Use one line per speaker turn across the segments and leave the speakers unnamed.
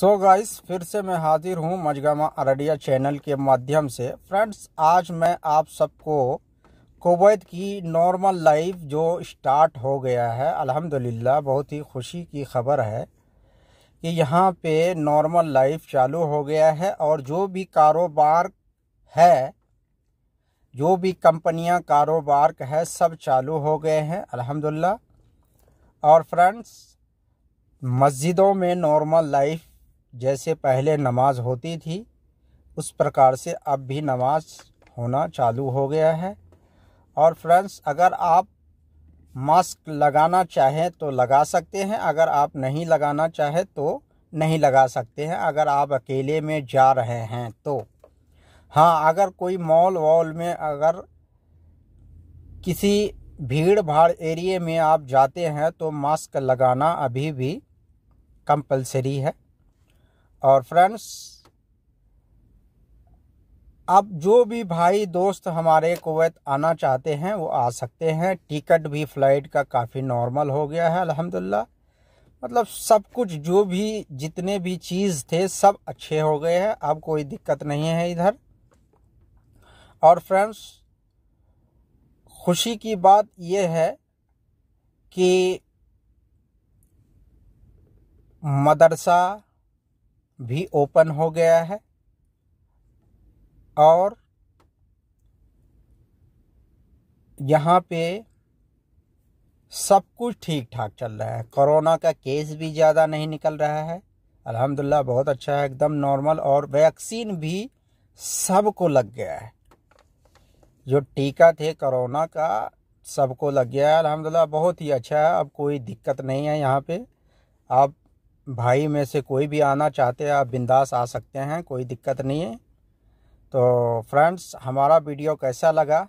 सो so guys फिर से मैं हाजिर हूँ मजगमा अरडिया चैनल के माध्यम से फ्रेंड्स आज मैं आप सबको कुवैत की नॉर्मल लाइफ जो स्टार्ट हो गया है अल्हम्दुलिल्लाह बहुत ही खुशी की खबर है कि यहाँ पे नॉर्मल लाइफ चालू हो गया है और जो भी कारोबार है जो भी कंपनियाँ कारोबार का है सब चालू हो गए हैं अल्हम्दुलिल्लाह और फ्रेंड्स मस्जिदों में नॉर्मल लाइफ जैसे पहले नमाज होती थी उस प्रकार से अब भी नमाज होना चालू हो गया है और फ्रेंड्स अगर आप मास्क लगाना चाहें तो लगा सकते हैं अगर आप नहीं लगाना चाहें तो नहीं लगा सकते हैं अगर आप अकेले में जा रहे हैं तो हाँ अगर कोई मॉल वॉल में अगर किसी भीड़ भाड़ एरिए में आप जाते हैं तो मास्क लगाना अभी भी कंपलसरी है और फ्रेंड्स अब जो भी भाई दोस्त हमारे कुवैत आना चाहते हैं वो आ सकते हैं टिकट भी फ़्लाइट का काफ़ी नॉर्मल हो गया है अल्हम्दुलिल्लाह मतलब सब कुछ जो भी जितने भी चीज़ थे सब अच्छे हो गए हैं अब कोई दिक्कत नहीं है इधर और फ्रेंड्स खुशी की बात यह है कि मदरसा भी ओपन हो गया है और यहाँ पे सब कुछ ठीक ठाक चल रहा है कोरोना का केस भी ज़्यादा नहीं निकल रहा है अल्हम्दुलिल्लाह बहुत अच्छा है एकदम नॉर्मल और वैक्सीन भी सबको लग गया है जो टीका थे कोरोना का सबको लग गया है अल्हम्दुलिल्लाह बहुत ही अच्छा है अब कोई दिक्कत नहीं है यहाँ पे आप भाई में से कोई भी आना चाहते हैं आप बिंदास आ सकते हैं कोई दिक्कत नहीं है तो फ्रेंड्स हमारा वीडियो कैसा लगा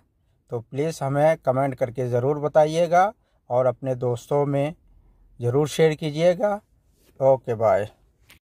तो प्लीज़ हमें कमेंट करके ज़रूर बताइएगा और अपने दोस्तों में ज़रूर शेयर कीजिएगा ओके बाय